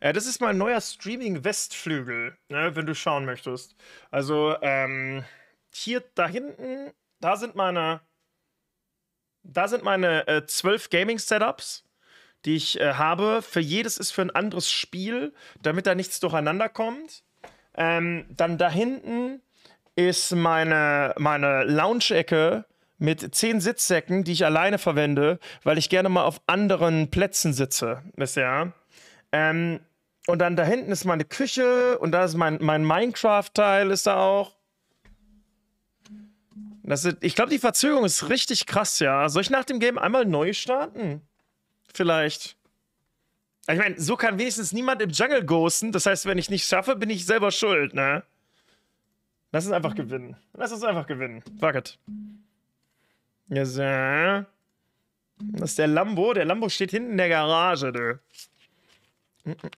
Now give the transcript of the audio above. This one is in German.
Äh, das ist mein neuer Streaming-Westflügel, ne, wenn du schauen möchtest. Also ähm, hier da hinten, da sind meine, da sind meine äh, zwölf äh, Gaming-Setups die ich äh, habe. Für jedes ist für ein anderes Spiel, damit da nichts durcheinander kommt. Ähm, dann da hinten ist meine, meine Lounge-Ecke mit zehn Sitzsäcken, die ich alleine verwende, weil ich gerne mal auf anderen Plätzen sitze bisher. Ähm, und dann da hinten ist meine Küche und da ist mein, mein Minecraft-Teil ist da auch. Das ist, ich glaube, die Verzögerung ist richtig krass, ja. Soll ich nach dem Game einmal neu starten? Vielleicht. Ich meine, so kann wenigstens niemand im Jungle ghosten. Das heißt, wenn ich nicht schaffe, bin ich selber schuld, ne? Lass uns einfach gewinnen. Lass uns einfach gewinnen. Fuck it. Ja, yes, so. Das ist der Lambo. Der Lambo steht hinten in der Garage, du. Mm-mm.